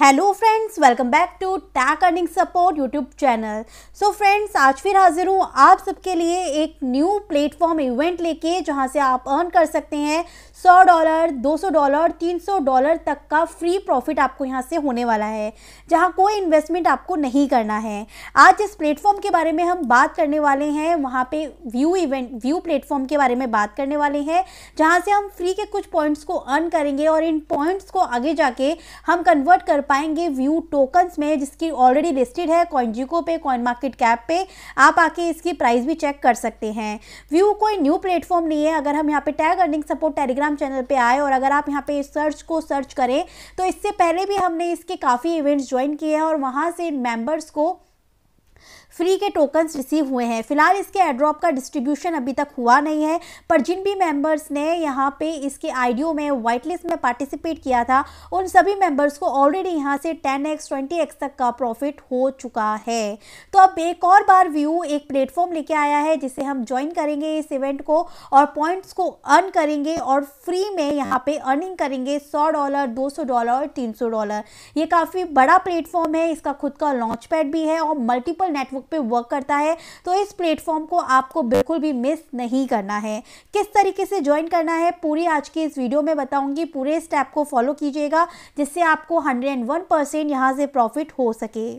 hello friends welcome back to tech earning support YouTube channel so friends आज फिर हाजिर हूँ आप सबके लिए एक न्यू प्लेटफॉर्म इवेंट लेके जहाँ से आप अर्न कर सकते हैं 100 डॉलर 200 डॉलर 300 डॉलर तक का फ्री प्रॉफिट आपको यहाँ से होने वाला है जहाँ कोई इन्वेस्टमेंट आपको नहीं करना है आज इस प्लेटफॉर्म के बारे में हम बात करने वाले हैं वहाँ पे व्यू इवेंट व्यू प्लेटफॉर्म के बारे में बात करने वाले हैं जहाँ से हम फ्री के कुछ पॉइंट्स को अर्न करेंगे और इन पॉइंट्स को आगे जाके हम कन्वर्ट कर पाएंगे व्यू टोकन्स में जिसकी ऑलरेडी लिस्टेड है कॉइनजिको पे कॉइन मार्केट कैप पे आप आके इसकी प्राइस भी चेक कर सकते हैं व्यू कोई न्यू प्लेटफॉर्म नहीं है अगर हम यहाँ पे tech earning support Telegram channel पे आए और अगर आप यहाँ पे सर्च को सर्च करें तो इससे पहले भी हमने इसके काफ़ी इवेंट्स ज्वाइन किए हैं और वहाँ से मेंबर्स को फ्री के टोकन्स रिसीव हुए हैं फिलहाल इसके एड्रॉप का डिस्ट्रीब्यूशन अभी तक हुआ नहीं है पर जिन भी मेंबर्स ने यहाँ पे इसके आईडीओ में व्हाइट लिस्ट में पार्टिसिपेट किया था उन सभी मेंबर्स को ऑलरेडी यहाँ से 10x 20x तक का प्रॉफिट हो चुका है तो अब एक और बार व्यू एक प्लेटफॉर्म लेके आया है जिसे हम ज्वाइन करेंगे इस इवेंट को और पॉइंट्स को अर्न करेंगे और फ्री में यहाँ पे अर्निंग करेंगे सौ डॉलर दो डॉलर और तीन डॉलर ये काफ़ी बड़ा प्लेटफॉर्म है इसका खुद का लॉन्च पैड भी है और मल्टीपल नेटवर्क फेसबुक पे वर्क करता है तो इस प्लेटफॉर्म को आपको बिल्कुल भी मिस नहीं करना है किस तरीके से ज्वाइन करना है पूरी आज की इस वीडियो में बताऊंगी पूरे स्टेप को फॉलो कीजिएगा जिससे आपको हंड्रेड एंड वन परसेंट यहाँ से प्रॉफिट हो सके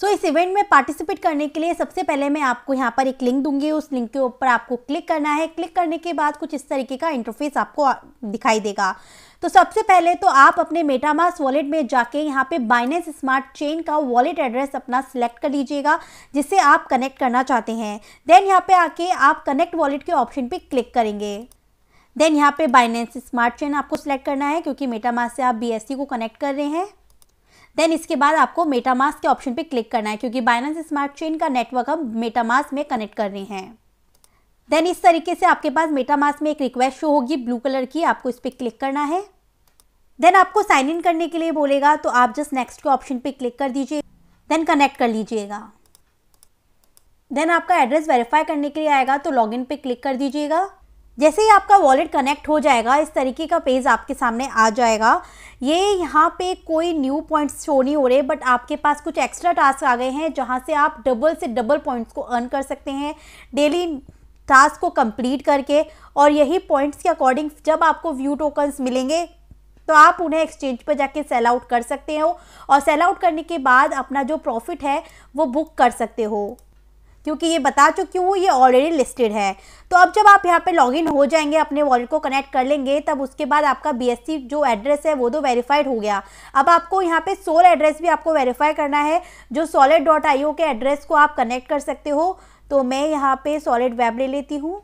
सो so, इस इवेंट में पार्टिसिपेट करने के लिए सबसे पहले मैं आपको यहाँ पर एक लिंक दूंगी उस लिंक के ऊपर आपको क्लिक करना है क्लिक करने के बाद कुछ इस तरीके का इंटरफेस आपको दिखाई देगा तो सबसे पहले तो आप अपने मेटामास वॉलेट में जाके यहाँ पे बाइनेंस स्मार्ट चेन का वॉलेट एड्रेस अपना सिलेक्ट कर लीजिएगा जिससे आप कनेक्ट करना चाहते हैं देन यहाँ पे आके आप कनेक्ट वॉलेट के ऑप्शन पे क्लिक करेंगे देन यहाँ पे बाइनेंस स्मार्ट चेन आपको सिलेक्ट करना है क्योंकि मेटामास से आप बी को कनेक्ट कर रहे हैं देन इसके बाद आपको मेटामास के ऑप्शन पे क्लिक करना है क्योंकि बाइनेंस स्मार्ट चेन का नेटवर्क हम मेटामास में कनेक्ट कर रहे हैं देन इस तरीके से आपके पास मेटामास में एक रिक्वेस्ट शो होगी ब्लू कलर की आपको इस पर क्लिक करना है देन आपको साइन इन करने के लिए बोलेगा तो आप जस्ट नेक्स्ट के ऑप्शन पे क्लिक कर दीजिए देन कनेक्ट कर लीजिएगा देन आपका एड्रेस वेरीफाई करने के लिए आएगा तो लॉगिन पे क्लिक कर दीजिएगा जैसे ही आपका वॉलेट कनेक्ट हो जाएगा इस तरीके का पेज आपके सामने आ जाएगा ये यहाँ पे कोई न्यू पॉइंट्स शो नहीं हो रहे बट आपके पास कुछ एक्स्ट्रा टास्क आ गए हैं जहाँ से आप डबल से डबल पॉइंट्स को अर्न कर सकते हैं डेली टास्क को कंप्लीट करके और यही पॉइंट्स के अकॉर्डिंग जब आपको व्यू टोकन्स मिलेंगे तो आप उन्हें एक्सचेंज पर जाके सेल आउट कर सकते हो और सेल आउट करने के बाद अपना जो प्रॉफिट है वो बुक कर सकते हो क्योंकि ये बता चुकी हूँ ये ऑलरेडी लिस्टेड है तो अब जब आप यहाँ पे लॉगिन हो जाएंगे अपने वॉलेट को कनेक्ट कर लेंगे तब उसके बाद आपका बी जो एड्रेस है वो तो वेरीफाइड हो गया अब आपको यहाँ पे सोल एड्रेस भी आपको वेरीफाई करना है जो सॉलेड डॉट आई के एड्रेस को आप कनेक्ट कर सकते हो तो मैं यहाँ पे सॉलिड वेब ले लेती हूँ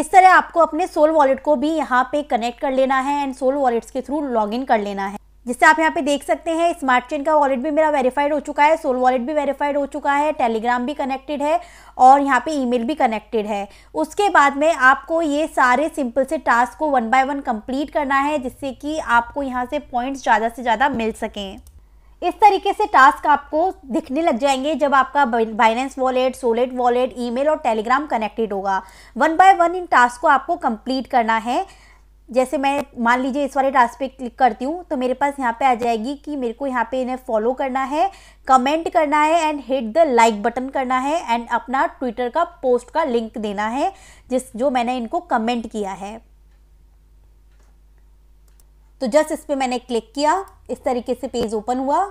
इस तरह आपको अपने सोल वॉलेट को भी यहाँ पे कनेक्ट कर लेना है एंड सोल वॉलेट्स के थ्रू लॉगिन कर लेना है जिससे आप यहाँ पे देख सकते हैं स्मार्ट चेन का वॉलेट भी मेरा वेरीफाइड हो चुका है सोल वॉलेट भी वेरीफाइड हो चुका है टेलीग्राम भी कनेक्टेड है और यहाँ पे ईमेल भी कनेक्टेड है उसके बाद में आपको ये सारे सिंपल से टास्क को वन बाय वन कंप्लीट करना है जिससे कि आपको यहाँ से पॉइंट्स ज़्यादा से ज़्यादा मिल सकें इस तरीके से टास्क आपको दिखने लग जाएंगे जब आपका Binance wallet Sollet wallet email और टेलीग्राम कनेक्टेड होगा वन बाय वन इन टास्क को आपको कंप्लीट करना है जैसे मैं मान लीजिए इस वाले टास्क पे क्लिक करती हूँ तो मेरे पास यहाँ पे आ जाएगी कि मेरे को यहाँ पे इन्हें फॉलो करना है कमेंट करना है and hit the like button करना है एंड अपना ट्विटर का पोस्ट का लिंक देना है जिस जो मैंने इनको कमेंट किया है तो जस्ट इस पर मैंने क्लिक किया इस तरीके से पेज ओपन हुआ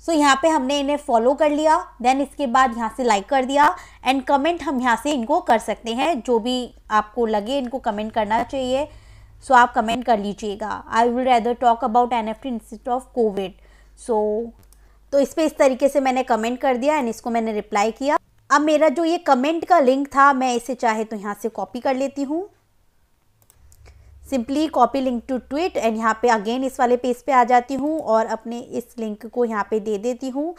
सो so, यहाँ पे हमने इन्हें फॉलो कर लिया देन इसके बाद यहाँ से लाइक कर दिया एंड कमेंट हम यहाँ से इनको कर सकते हैं जो भी आपको लगे इनको कमेंट करना चाहिए सो so, आप कमेंट कर लीजिएगा I would rather talk about N F T of Covid so तो इस पर इस तरीके से मैंने कमेंट कर दिया एंड इसको मैंने रिप्लाई किया अब मेरा जो ये कमेंट का लिंक था मैं इसे चाहे तो यहाँ से कॉपी कर लेती हूँ simply copy link to tweet and यहाँ पे अगेन इस वाले पेज पे आ जाती हूँ और अपने इस लिंक को यहाँ पे दे देती हूँ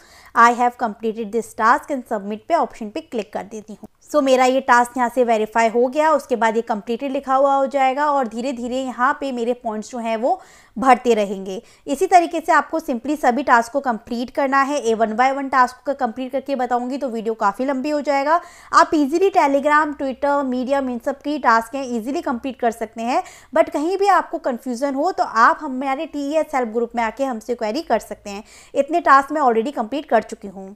I have completed this task and submit पे ऑप्शन पे क्लिक कर देती हूँ सो so, मेरा ये टास्क यहाँ से वेरीफाई हो गया उसके बाद ये कम्प्लीटेड लिखा हुआ हो जाएगा और धीरे धीरे यहाँ पे मेरे पॉइंट्स जो हैं वो भरते रहेंगे इसी तरीके से आपको सिंपली सभी टास्क को कंप्लीट करना है a one by one task का कंप्लीट करके बताऊंगी तो वीडियो काफ़ी लंबी हो जाएगा आप इजीली टेलीग्राम ट्विटर मीडियम इन सब की टास्क हैं ईजिली कम्प्लीट कर सकते हैं बट कहीं भी आपको कन्फ्यूज़न हो तो आप हमारे टी एस हेल्प ग्रुप में आके हमसे क्वेरी कर सकते हैं इतने टास्क मैं ऑलरेडी कम्प्लीट कर चुकी हूँ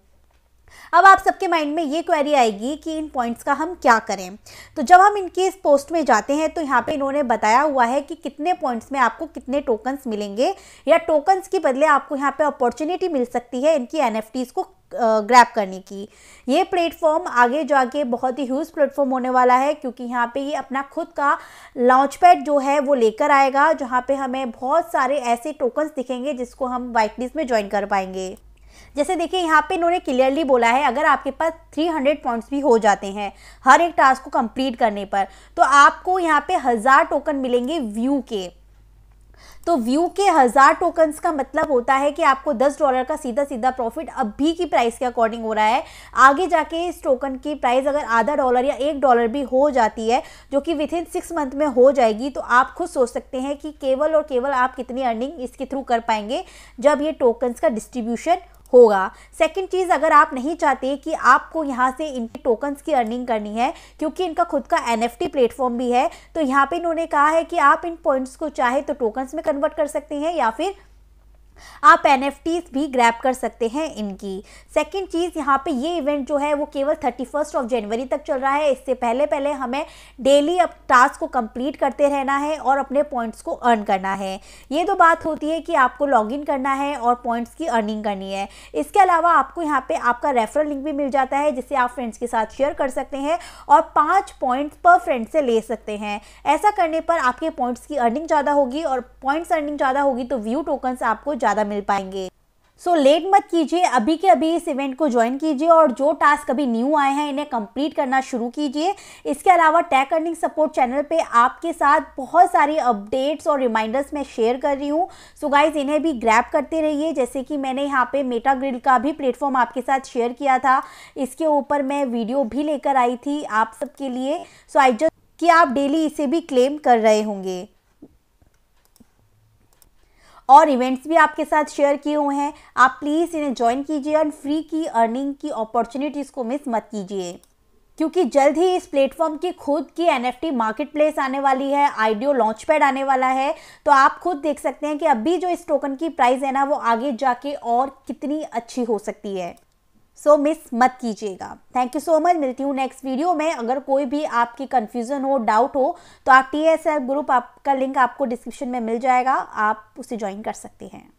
अब आप सबके माइंड में ये क्वेरी आएगी कि इन पॉइंट्स का हम क्या करें तो जब हम इनके इस पोस्ट में जाते हैं तो यहाँ पे इन्होंने बताया हुआ है कि कितने पॉइंट्स में आपको कितने टोकन्स मिलेंगे या टोकन्स के बदले आपको यहाँ पे अपॉर्चुनिटी मिल सकती है इनकी एन को ग्रैप करने की ये प्लेटफॉर्म आगे जाके बहुत ही ह्यूज प्लेटफॉर्म होने वाला है क्योंकि यहाँ पे ये अपना खुद का लॉन्च पैड जो है वो लेकर आएगा जहाँ पे हमें बहुत सारे ऐसे टोकन्स दिखेंगे जिसको हम वाइट में ज्वाइन कर पाएंगे जैसे देखिए यहाँ पे इन्होंने क्लियरली बोला है अगर आपके पास 300 पॉइंट्स भी हो जाते हैं हर एक टास्क को कंप्लीट करने पर तो आपको यहाँ पे हज़ार टोकन मिलेंगे व्यू के तो व्यू के हज़ार टोकन्स का मतलब होता है कि आपको दस डॉलर का सीधा सीधा प्रॉफिट अभी की प्राइस के अकॉर्डिंग हो रहा है आगे जाके इस टोकन की प्राइस अगर आधा डॉलर या एक डॉलर भी हो जाती है जो कि विथ इन सिक्स मंथ में हो जाएगी तो आप खुद सोच सकते हैं कि केवल और केवल आप कितनी अर्निंग इसके थ्रू कर पाएंगे जब ये टोकन्स का डिस्ट्रीब्यूशन होगा सेकंड चीज़ अगर आप नहीं चाहते कि आपको यहाँ से इनके टोकन्स की अर्निंग करनी है क्योंकि इनका खुद का एन प्लेटफॉर्म भी है तो यहाँ पर इन्होंने कहा है कि आप इन पॉइंट्स को चाहे तो टोकन्स में कन्वर्ट कर सकते हैं या फिर आप एन भी ग्रैप कर सकते हैं इनकी सेकंड चीज़ यहाँ पे ये इवेंट जो है वो केवल थर्टी फर्स्ट ऑफ जनवरी तक चल रहा है इससे पहले पहले हमें डेली अब टास्क को कंप्लीट करते रहना है और अपने पॉइंट्स को अर्न करना है ये तो बात होती है कि आपको लॉगिन करना है और पॉइंट्स की अर्निंग करनी है इसके अलावा आपको यहाँ पर आपका रेफरल लिंक भी मिल जाता है जिसे आप फ्रेंड्स के साथ शेयर कर सकते हैं और पाँच पॉइंट्स पर फ्रेंड से ले सकते हैं ऐसा करने पर आपके पॉइंट्स की अर्निंग ज़्यादा होगी और पॉइंट्स अर्निंग ज़्यादा होगी तो व्यू टोकन्स आपको ज़्यादा मिल पाएंगे सो so, लेट मत कीजिए अभी के अभी इस इवेंट को ज्वाइन कीजिए और जो टास्क अभी न्यू आए हैं इन्हें कंप्लीट करना शुरू कीजिए इसके अलावा टैक अर्निंग सपोर्ट चैनल पे आपके साथ बहुत सारी अपडेट्स और रिमाइंडर्स मैं शेयर कर रही हूँ सो गाइज इन्हें भी ग्रैप करते रहिए जैसे कि मैंने यहाँ पे मेटा ग्रिल का भी प्लेटफॉर्म आपके साथ शेयर किया था इसके ऊपर मैं वीडियो भी लेकर आई थी आप सबके लिए सो आई जस्ट कि आप डेली इसे भी क्लेम कर रहे होंगे और इवेंट्स भी आपके साथ शेयर किए हुए हैं आप प्लीज़ इन्हें ज्वाइन कीजिए और फ्री की अर्निंग की अपॉर्चुनिटीज़ को मिस मत कीजिए क्योंकि जल्द ही इस प्लेटफॉर्म की खुद की एन एफ मार्केट प्लेस आने वाली है आइडियो लॉन्च पैड आने वाला है तो आप खुद देख सकते हैं कि अभी जो इस टोकन की प्राइस है ना वो आगे जाके और कितनी अच्छी हो सकती है सो so, मिस मत कीजिएगा थैंक यू सो मच मिलती हूँ नेक्स्ट वीडियो में अगर कोई भी आपकी कन्फ्यूज़न हो डाउट हो तो आप टी ग्रुप आपका लिंक आपको डिस्क्रिप्शन में मिल जाएगा आप उसे ज्वाइन कर सकते हैं